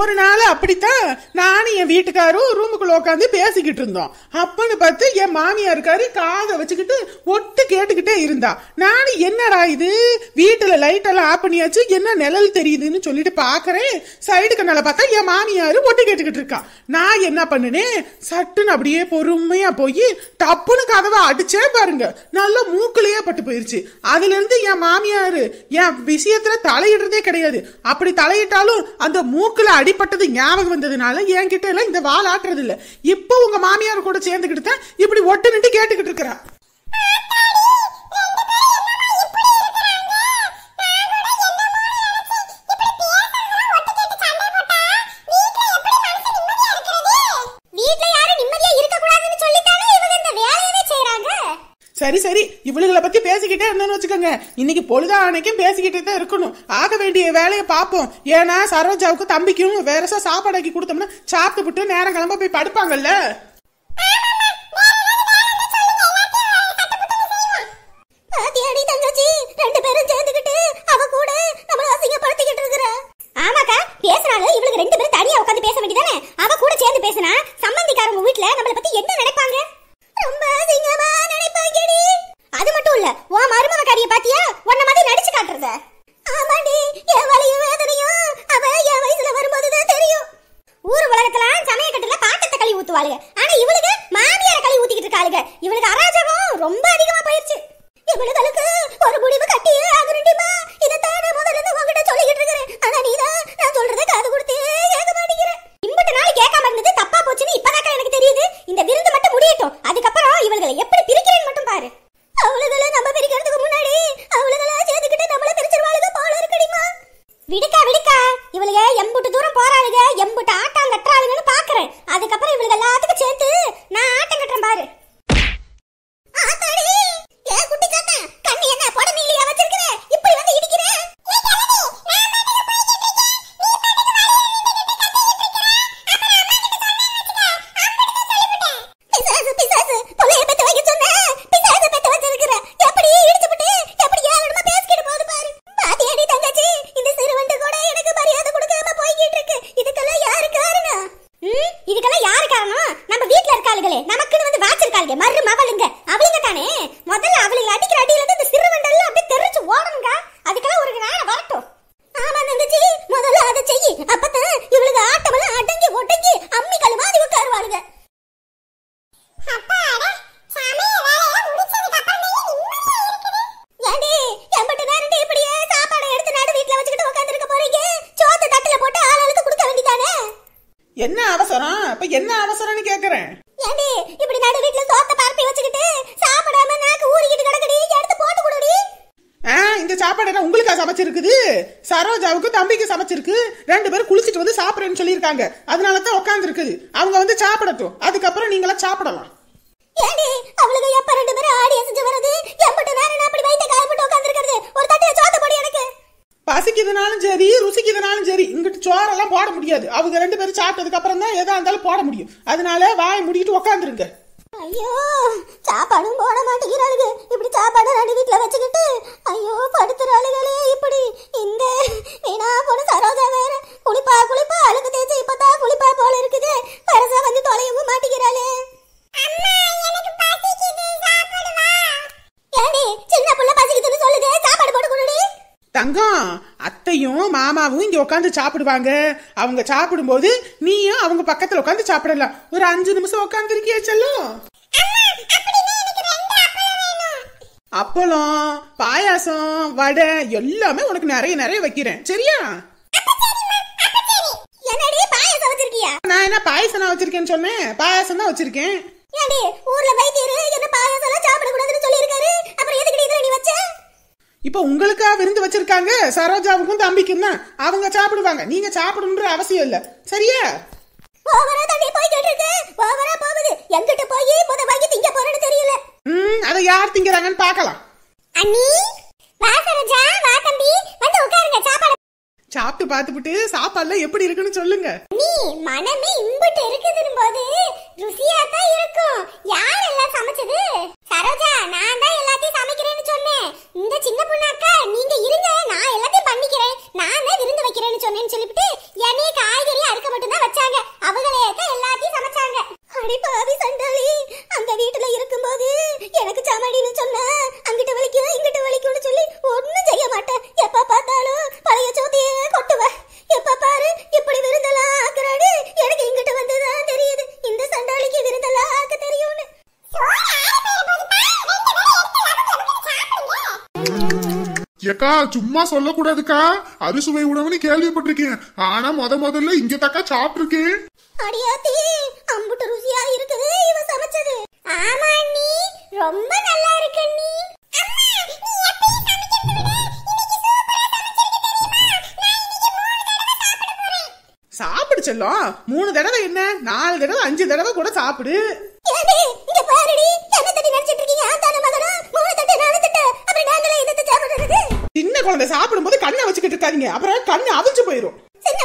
ஒரு நாள் அப்படித்தான் நானும் என் வீட்டுக்காரும் ரூமுக்குள்ள உட்காந்து பேசிக்கிட்டு இருந்தோம் அப்பன்னு பார்த்து என் இருக்காரு காதை வச்சுக்கிட்டு ஒட்டு கேட்டுக்கிட்டே இருந்தா நானும் என்னடா இது வீட்டுல லைட் எல்லாம் ஆஃப் பண்ணியாச்சு என்ன நிழல் தெரியுதுன்னு சொல்லிட்டு பாக்குறேன் சைடு கண்ணால பார்த்தா என் மாமியாரு ஒட்டு கேட்டுக்கிட்டு இருக்கா நான் என்ன பண்ணினேன் சட்டுன்னு அப்படியே பொறுமையா போய் டப்புனு கதவை அடிச்சே பாருங்க நல்லா மூக்குலயே பட்டு போயிருச்சு அதுல இருந்து என் மாமியாரு என் விஷயத்துல தலையிடுறதே கிடையாது அப்படி தலையிட்டாலும் அந்த மூக்குல அடி அடிப்பட்டது ஞாபகம் வந்ததுனால என்கிட்ட எல்லாம் இந்த வாழ் ஆட்டுறது இல்ல இப்போ உங்க மாமியார் கூட சேர்ந்துகிட்டு தான் இப்படி ஒட்டு நின்று கேட்டுக்கிட்டு இருக்கிறா இன்னைக்கு பொழுதா அன்னைக்கும் பேசிக்கிட்டே தான் இருக்கணும் ஆக வேண்டிய வேலையை பார்ப்போம் ஏன்னா சரோஜாவுக்கு தம்பிக்கும் வேற சாப்பாடாக்கி கொடுத்தோம்னா சாப்பிட்டு விட்டு நேரம் கிளம்ப போய் படுப்பாங்கல்ல பேசுறாங்க இவளுக்கு ரெண்டு பேரும் தனியா உட்காந்து பேச வேண்டியதானே அவ கூட சேர்ந்து பேசினா விடுக்கா விடுக்கா இவளுக எம்புட்டு தூரம் போறாளுக எம்புட்டு ஆட்டம் கட்டுறாளுங்கன்னு பாக்குறேன் அதுக்கப்புறம் இவளுக்கு எல்லாத்துக்கும் சேர்த்து என்ன அவசரம் இப்ப என்ன அவசரம்னு கேக்குறேன் ஏண்டி இப்படி நடு வீட்ல சோத்த பரப்பி வச்சுக்கிட்டு சாப்பிடாம நாக்கு ஊறிக்கிட்டு கிடக்குடி எடுத்து போட்டு கொடுடி ஆ இந்த சாப்பாடு என்ன உங்களுக்கா சமைச்சிருக்குது சரோஜாவுக்கு தம்பிக்கு சமைச்சிருக்கு ரெண்டு பேரும் குளிச்சிட்டு வந்து சாப்பிடுறேன்னு சொல்லியிருக்காங்க அதனால தான் உட்காந்துருக்குது அவங்க வந்து சாப்பிடட்டும் அதுக்கப்புறம் நீங்களாம் சாப்பிடலாம் ஏண்டி அவளுக்கு எப்ப ரெண்டு பேரும் ஆடி அசைஞ்சு வருது எப்பட்ட நேரம் பசிக்குதுனாலும் சரி ருசிக்குதுனாலும் சரி இங்கிட்டு சோறெல்லாம் போட முடியாது அவங்க ரெண்டு பேரும் சாப்பிட்டதுக்கு அப்புறம் தான் எதா இருந்தாலும் போட முடியும் அதனால வாய் முடிக்கிட்டு உக்காந்துருங்க ஐயோ சாப்பாடும் போட மாட்டேங்கிறாளுங்க மாமாவும் இங்கே உட்காந்து சாப்பிடுவாங்க அவங்க சாப்பிடும்போது நீயும் அவங்க பக்கத்தில் உட்காந்து சாப்பிடலாம் ஒரு அஞ்சு நிமிஷம் உட்காந்துருக்கியா செல்லும் அப்பளம் பாயாசம் வடை எல்லாமே உனக்கு நிறைய நிறைய வைக்கிறேன் சரியா நான் என்ன பாயசம் வச்சிருக்கேன்னு சொன்னேன் பாயாசம் தான் வச்சிருக்கேன் என்ன இப்ப உங்களுக்கா விருந்து வச்சிருக்காங்க சரோஜாவுக்கும் தம்பிக்கும் தான் அவங்க சாப்பிடுவாங்க நீங்க சாப்பிடணுன்ற அவசியம் இல்ல சரியா ஓவரா எங்கிட்ட திங்க போறேன்னு தெரியல யார் திங்கறாங்கன்னு பாக்கலாம் அண்ணி வா சரோஜா வா தம்பி வந்து உட்காருங்க சாப்பாடு சாப்பிட்டு பாத்துட்டு சாப்பாடுல எப்படி இருக்குன்னு சொல்லுங்க நீ மனமே இம்புட்டு இருக்குதுன்னு போது ருசியா தான் இருக்கும் யார் எல்லாம் சமைச்சது சரோஜா நான் தான் எல்லாத்தையும் சமைக்கிறேன்னு சொன்னேன் இந்த சின்ன பொண்ணாக்கா நீங்க இருங்க நான் எல்லாத்தையும் பண்ணிக்கிறேன் நான் தான் விருந்து வைக்கிறேன்னு சொன்னேன்னு சொல்லிவிட்டு என்னைய காய்கறி அறுக்க மட்டும் வச்சாங்க அவங்களே தான் எல்லாத்தையும் சமைச்சாங்க அடி பாவி சண்டாளி அந்த வீட்டுல இருக்க ஏக்கா சும்மா சொல்லக்கூடாதுக்கா அறுசுவை உணவுன்னு கேள்விப்பட்டிருக்கேன் ஆனா முத முதல்ல இங்க தக்கா சாப்பிட்டிருக்கேன் அடியாத்தி ஆமா ரொம்ப நல்லா இருக்கு சாப்பிடு மூணு தடவை என்ன நாலு தடவை அஞ்சு தடவை கூட சாப்பிடு குழந்தை சாப்பிடும்போது கண்ணை வச்சுக்கிட்டு இருக்காதிங்க அப்புறம் கண்ணு அவிஞ்சு போயிரும் சின்ன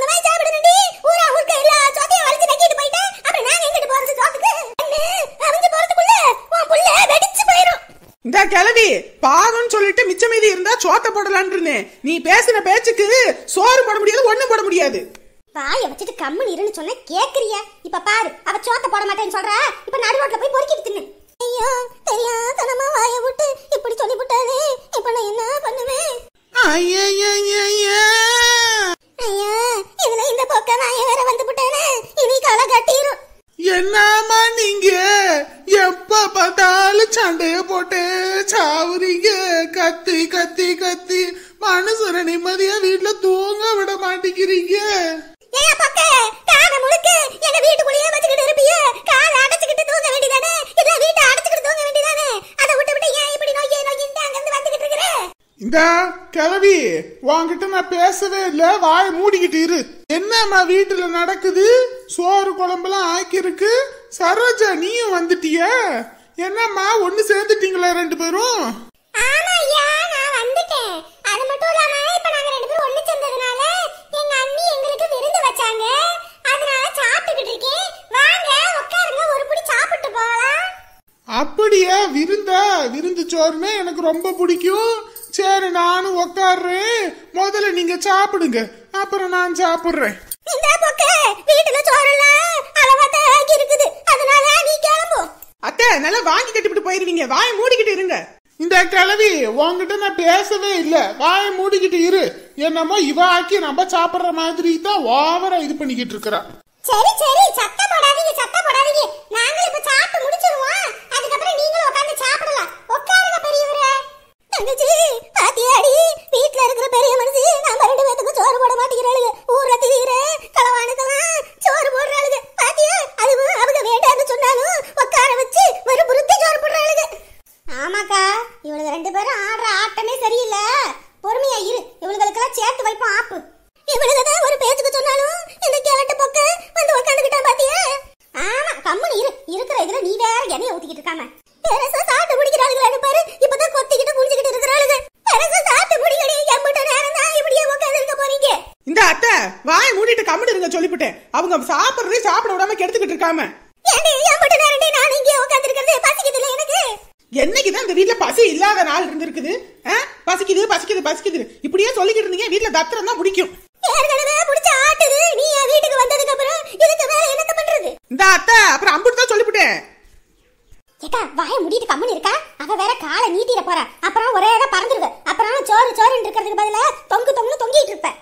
போயிட்டேன் போயிடும் கிளவி பாகம் சொல்லிட்டு மிச்ச மீதி இருந்தா சோத்த போடலான்னு நீ பேசின பேச்சுக்கு சோறு போட முடியாது ஒண்ணும் போட முடியாது பாய வச்சுட்டு கம்மு இருன்னு சொன்ன கேக்குறியா இப்ப பாரு அவ சோத்த போட மாட்டேன்னு சொல்ற இப்ப நடுவோட்ல போய் பொறுக்கிட்டு தின்னு ஐயோ தெரியாதனமா வாய விட்டு இப்படி சொல்லி விட்டாலே இப்ப நான் என்ன பண்ணுவேன் ஐயா இதுல இந்த பக்கம் நான் வேற வந்து விட்டேனே இனி களை கட்டிரும் என்னமா நீங்க எப்ப பார்த்தாலும் சண்டைய போட்டு சாவுறீங்க கத்தி கத்தி கத்தி மனசுல நிம்மதியா வீட்டுல தூங்க விட மாட்டேங்கிறீங்க கிழவி உன்கிட்ட நான் பேசவே இல்ல வாய மூடிக்கிட்டு இரு என்னம்மா வீட்டுல நடக்குது சோறு குழம்புலாம் ஆக்கியிருக்கு சரோஜா நீயும் வந்துட்டிய என்னம்மா ஒண்ணு சேர்ந்துட்டீங்களா ரெண்டு பேரும் ரெண்டு பேரும் விருந்து சாப்பிட்டுக்கிட்டு வாங்க சாப்பிட்டு அப்படியே விருந்தா விருந்து சோறுமே எனக்கு ரொம்ப பிடிக்கும் சரி நானும் உக்காடுறேன் முதல்ல நீங்க சாப்பிடுங்க அப்புறம் நான் சாப்பிடுறேன் வீட்டுல சோறெல்லாம் அளவாத இருக்குது அதனால நீ கிளம்பு அத்தை நல்லா வாங்கி கட்டிப்பிட்டு போயிருவீங்க வாய மூடிக்கிட்டு இருங்க இந்த கிளவி உங்ககிட்ட நான் பேசவே இல்லை வாய மூடிக்கிட்டு இரு என்னமோ இவ ஆக்கி நம்ம சாப்பிடுற மாதிரி தான் ஓவரா இது பண்ணிக்கிட்டு இருக்கிறா சரி சரி சத்தம் போடாதீங்க சத்தம் போடாதீங்க நாங்க இப்ப சாப்பிட்டு முடிச்சிருவோம் அதுக்கப்புறம் நீங்களும் உட்காந்து சாப்பிடலாம் உட்காருங்க பெரியவரே தங்கச்சி பாத்தியாடி வீட்ல இருக்கிற பெரிய மனுஷி நாம ரெண்டு பேத்துக்கு சோறு போட மாட்டேங்கிறாளுங்க ஊர்ல திரியிற களவானுக்கெல்லாம் சோறு போடுறாளுங்க பாத்தியா அதுவும் அவங்க வேண்டாம்னு சொன்னாலும் உட்கார வச்சு வெறும் புருத்தி சோறு போடுறாளுங்க ஆமாக்கா இவளுக்கு ரெண்டு பேரும் ஆடுற ஆட்டமே சரியில்லை பொறுமையா இரு இவளுகளுக்கெல்லாம் சேர்த்து வைப்போம் ஆப்பு இவளுக்குதான் ஒரு பேச்சுக்கு சொன்னாலும் இந்த கேலட்டு பொக்க வந்து உட்காந்துக்கிட்டா பாத்தியா ஆமா கம்முன்னு இரு இருக்கிற இதுல நீ வேற எண்ணெய் ஊத்திக்கிட்டு இருக்காம பெருசா கிட்ட கமெண்ட் இருங்க சொல்லிவிட்டேன் அவங்க சாப்பிடுறதே சாப்பிட விடாம கெடுத்துக்கிட்டு இருக்காம என்னைக்குதான் இந்த வீட்டுல பசி இல்லாத நாள் இருந்திருக்குது பசிக்குது பசிக்குது பசிக்குது இப்படியே சொல்லிக்கிட்டு இருந்தீங்க வீட்டுல தத்திரம் தான் பிடிக்கும் இந்த அத்தை அப்புறம் அம்புட்டு தான் சொல்லிவிட்டேன் ஏக்கா வாய முடிட்டு கம்முன்னு இருக்கா அவ வேற காலை நீட்டிட போறா அப்புறம் ஒரே இடம் பறந்துருவ அப்புறம் சோறு சோறுன்னு இருக்கிறதுக்கு பதிலா தொங்கு தொங்கு தொங்கிட்டு இருப்பேன்